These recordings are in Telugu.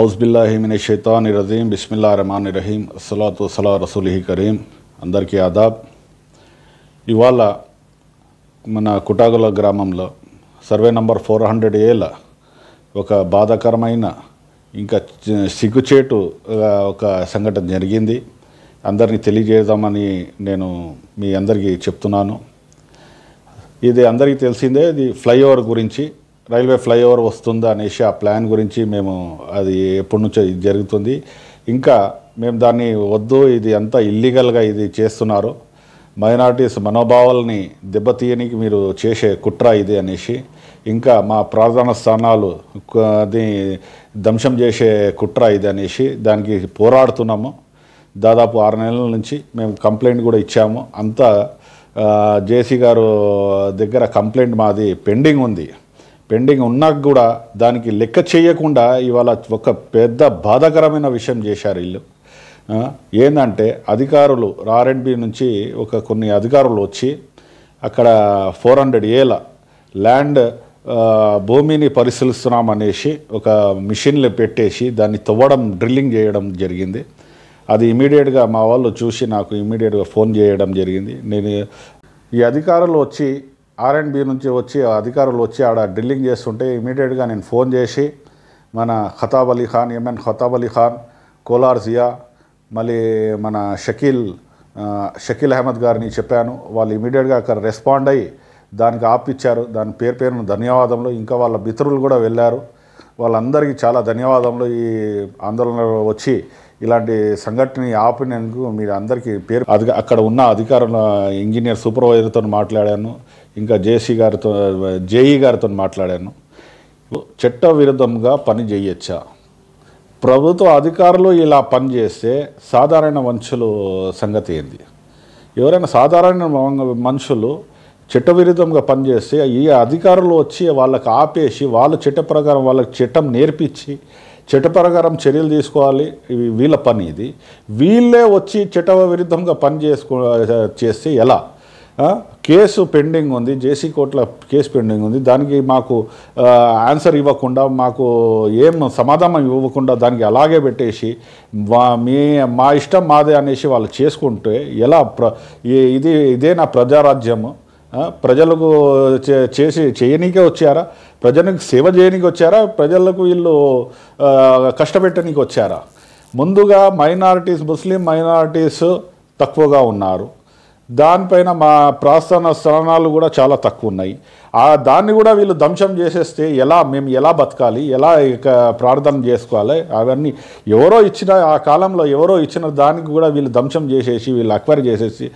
ఔజ్బిల్లాహిమిన షైతాన్ రజీం బిస్మిల్లా రహమాన్ రహీం అస్సలాతు సలా రసూలిహి కరీం అందరికీ ఆదాబ్ ఇవాళ మన కుటాగుల గ్రామంలో సర్వే నంబర్ ఫోర్ హండ్రెడ్ ఏల ఒక బాధాకరమైన ఇంకా సిగ్గుచేటు ఒక సంఘటన జరిగింది అందరినీ తెలియజేద్దామని నేను మీ అందరికీ చెప్తున్నాను ఇది అందరికీ తెలిసిందే ఇది ఫ్లైఓవర్ గురించి రైల్వే ఫ్లైఓవర్ వస్తుందా అనేసి ఆ ప్లాన్ గురించి మేము అది ఎప్పటి నుంచో జరుగుతుంది ఇంకా మేము దాన్ని వద్దు ఇది అంతా ఇల్లీగల్గా ఇది చేస్తున్నారు మైనార్టీస్ మనోభావాలని దెబ్బతీయనికి మీరు చేసే కుట్ర ఇది అనేసి ఇంకా మా ప్రార్థన స్థానాలు అది ధ్వంసం చేసే కుట్ర ఇది అనేసి దానికి పోరాడుతున్నాము దాదాపు ఆరు నెలల నుంచి మేము కంప్లైంట్ కూడా ఇచ్చాము అంతా జేసీ గారు దగ్గర కంప్లైంట్ మాది పెండింగ్ ఉంది పెండింగ్ ఉన్నా కూడా దానికి లెక్క చేయకుండా ఇవాళ ఒక పెద్ద బాధాకరమైన విషయం చేశారు వీళ్ళు ఏంటంటే అధికారులు ఆర్ఎండ్బి నుంచి ఒక కొన్ని అధికారులు వచ్చి అక్కడ ఫోర్ హండ్రెడ్ ఏల ల్యాండ్ భూమిని పరిశీలిస్తున్నామనేసి ఒక మిషన్లు పెట్టేసి దాన్ని తవ్వడం డ్రిల్లింగ్ చేయడం జరిగింది అది ఇమీడియట్గా మా వాళ్ళు చూసి నాకు ఇమీడియట్గా ఫోన్ చేయడం జరిగింది నేను ఈ అధికారులు వచ్చి ఆర్ అండ్ బి నుంచి వచ్చి అధికారులు వచ్చి ఆడ డ్రిల్లింగ్ చేస్తుంటే ఇమీడియట్గా నేను ఫోన్ చేసి మన ఖతాబ్ అలీ ఖాన్ ఎంఎన్ ఖతాబ్ అలీ ఖాన్ కోలార్ జియా మళ్ళీ మన షకీల్ షకీల్ అహ్మద్ గారిని చెప్పాను వాళ్ళు ఇమీడియట్గా అక్కడ రెస్పాండ్ అయ్యి దానికి ఆపిచ్చారు దాని పేరు పేరును ధన్యవాదంలో ఇంకా వాళ్ళ మిత్రులు కూడా వెళ్ళారు వాళ్ళందరికీ చాలా ధన్యవాదములు ఈ ఆందోళనలో వచ్చి ఇలాంటి సంఘటన ఆపినందుకు మీరు అందరికీ పేరు అక్కడ ఉన్న అధికారుల ఇంజనీర్ సూపర్వైజర్తో మాట్లాడాను ఇంకా జేసీ గారితో జేఈ గారితో మాట్లాడాను చట్ట విరుద్ధంగా పని చేయొచ్చా ప్రభుత్వ అధికారులు ఇలా పని చేస్తే సాధారణ మనుషులు సంగతి ఏంది ఎవరైనా సాధారణ మనుషులు చట్టవిరుద్ధంగా పనిచేస్తే ఈ అధికారులు వచ్చి వాళ్ళకి ఆపేసి వాళ్ళు చట్ట ప్రకారం వాళ్ళకి చట్టం నేర్పించి చట్ట ప్రకారం చర్యలు తీసుకోవాలి ఇవి వీళ్ళ పని ఇది వీళ్ళే వచ్చి చట్ట విరుద్ధంగా పని చేసుకో చేస్తే ఎలా కేసు పెండింగ్ ఉంది జేసీ కోర్టులో కేసు పెండింగ్ ఉంది దానికి మాకు ఆన్సర్ ఇవ్వకుండా మాకు ఏం సమాధానం ఇవ్వకుండా దానికి అలాగే పెట్టేసి మా మీ మా ఇష్టం మాదే అనేసి వాళ్ళు చేసుకుంటే ఎలా ప్ర ఇది ఇదే నా ప్రజారాజ్యము ప్రజలకు చేసి చేయనీకే వచ్చారా ప్రజలకు సేవ చేయనీకి వచ్చారా ప్రజలకు వీళ్ళు కష్టపెట్టడానికి వచ్చారా ముందుగా మైనారిటీస్ ముస్లిం మైనారిటీస్ తక్కువగా ఉన్నారు దానిపైన మా ప్రాస్థాన స్థానాలు కూడా చాలా తక్కువ ఉన్నాయి ఆ దాన్ని కూడా వీళ్ళు ధ్వంసం చేసేస్తే ఎలా మేము ఎలా బతకాలి ఎలా ఇక ప్రార్థన చేసుకోవాలి అవన్నీ ఎవరో ఇచ్చిన ఆ కాలంలో ఎవరో ఇచ్చిన దానికి కూడా వీళ్ళు ధ్వంసం చేసేసి వీళ్ళు అక్వైర్ చేసేసి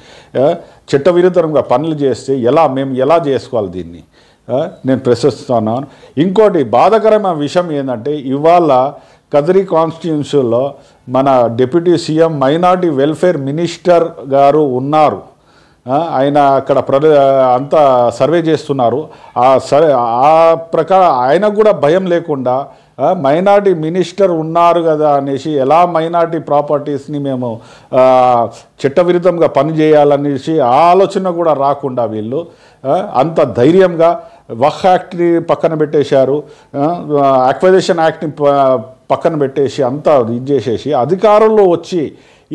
చట్టవిరుద్ధంగా పనులు చేస్తే ఎలా మేము ఎలా చేసుకోవాలి దీన్ని నేను ప్రశ్నిస్తున్నాను ఇంకోటి బాధకరమైన విషయం ఏంటంటే ఇవాళ కదిరి కాన్స్టిట్యూన్సీలో మన deputy CM minority welfare minister గారు ఉన్నారు ఆయన అక్కడ ప్ర అంతా సర్వే చేస్తున్నారు ఆ సరే ఆ ప్రకారం ఆయనకు కూడా భయం లేకుండా మైనార్టీ మినిస్టర్ ఉన్నారు కదా అనేసి ఎలా మైనార్టీ ప్రాపర్టీస్ని మేము చట్టవిరుద్ధంగా పనిచేయాలనేసి ఆలోచన కూడా రాకుండా వీళ్ళు అంత ధైర్యంగా వహ్ యాక్ట్ని పక్కన పెట్టేశారు యాక్వైజేషన్ యాక్ట్ని పక్కన పెట్టేసి అంతా ఇది చేసేసి అధికారంలో వచ్చి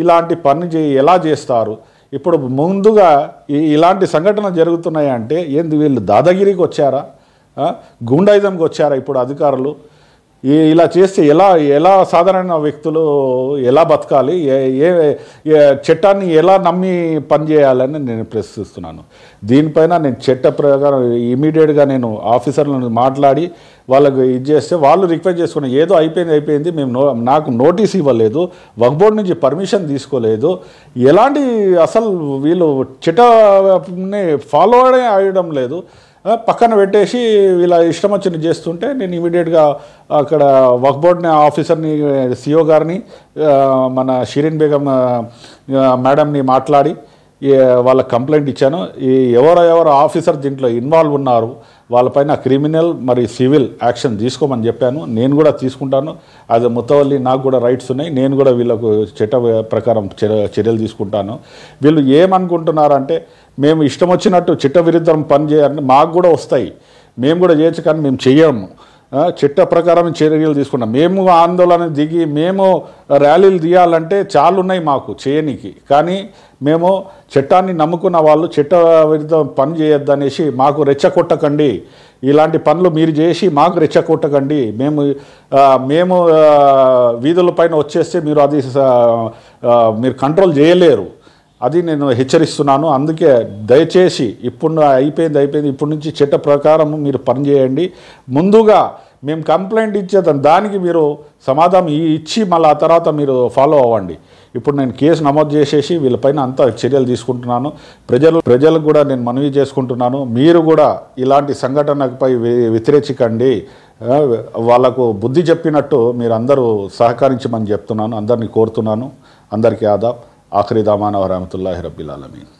ఇలాంటి పని చే ఎలా చేస్తారు ఇప్పుడు ముందుగా ఇలాంటి సంఘటనలు జరుగుతున్నాయి అంటే ఏంది వీళ్ళు దాదాగిరికి వచ్చారా గుండాయిజంకి వచ్చారా ఇప్పుడు అధికారులు ఇలా చేస్తే ఎలా ఎలా సాధారణ వ్యక్తులు ఎలా బతకాలి ఏ ఏ చట్టాన్ని ఎలా నమ్మి పనిచేయాలని నేను ప్రశ్నిస్తున్నాను దీనిపైన నేను చట్ట ప్రకారం ఇమీడియట్గా నేను ఆఫీసర్లను మాట్లాడి వాళ్ళకు ఇది చేస్తే వాళ్ళు రిక్వెస్ట్ చేసుకున్నాం ఏదో అయిపోయింది అయిపోయింది మేము నో నాకు నోటీస్ ఇవ్వలేదు వక్ బోర్డు నుంచి పర్మిషన్ తీసుకోలేదు ఎలాంటి అసలు వీళ్ళు చెట్టని ఫాలో అయ్యడం లేదు పక్కన పెట్టేసి ఇలా ఇష్టం వచ్చినట్టు చేస్తుంటే నేను ఇమీడియట్గా అక్కడ వర్క్ బోర్డ్ ఆఫీసర్ని సిఓ గారిని మన షిరీన్ బేగం మేడంని మాట్లాడి వాళ్ళ కంప్లైంట్ ఇచ్చాను ఈ ఎవరో ఎవరో ఆఫీసర్ దీంట్లో ఇన్వాల్వ్ ఉన్నారు వాళ్ళపైన క్రిమినల్ మరి సివిల్ యాక్షన్ తీసుకోమని చెప్పాను నేను కూడా తీసుకుంటాను యాజ్ అ ముత్తవల్లి నాకు కూడా రైట్స్ ఉన్నాయి నేను కూడా వీళ్ళకు చట్ట ప్రకారం చర్యలు తీసుకుంటాను వీళ్ళు ఏమనుకుంటున్నారంటే మేము ఇష్టం వచ్చినట్టు చిట్ట పని పనిచేయాలని మాకు కూడా వస్తాయి మేము కూడా చేయొచ్చు కానీ మేము చేయము చిట్ట ప్రకారం చర్యలు తీసుకున్నాం మేము ఆందోళన దిగి మేము ర్యాలీలు తీయాలంటే చాలు ఉన్నాయి మాకు చేయనికి కానీ మేము చట్టాన్ని నమ్ముకున్న వాళ్ళు చిట్ట విరుద్ధం పని చేయొద్దనేసి మాకు రెచ్చగొట్టకండి ఇలాంటి పనులు మీరు చేసి మాకు రెచ్చగొట్టకండి మేము మేము వీధుల పైన వచ్చేస్తే మీరు అది మీరు కంట్రోల్ చేయలేరు అది నేను హెచ్చరిస్తున్నాను అందుకే దయచేసి ఇప్పుడు అయిపోయింది అయిపోయింది ఇప్పటి నుంచి చట్ట ప్రకారం మీరు పనిచేయండి ముందుగా మేము కంప్లైంట్ ఇచ్చేదాం దానికి మీరు సమాధానం ఇచ్చి మళ్ళీ ఆ తర్వాత మీరు ఫాలో అవ్వండి ఇప్పుడు నేను కేసు నమోదు చేసేసి వీళ్ళపైన అంతా చర్యలు తీసుకుంటున్నాను ప్రజలు ప్రజలకు కూడా నేను మనవి చేసుకుంటున్నాను మీరు కూడా ఇలాంటి సంఘటనపై వ్యతిరేచకండి వాళ్ళకు బుద్ధి చెప్పినట్టు మీరు అందరూ సహకరించమని చెప్తున్నాను అందరినీ కోరుతున్నాను అందరికీ ఆదాబ్ आखिरी दामाना और रहमत ला रबीआलमीन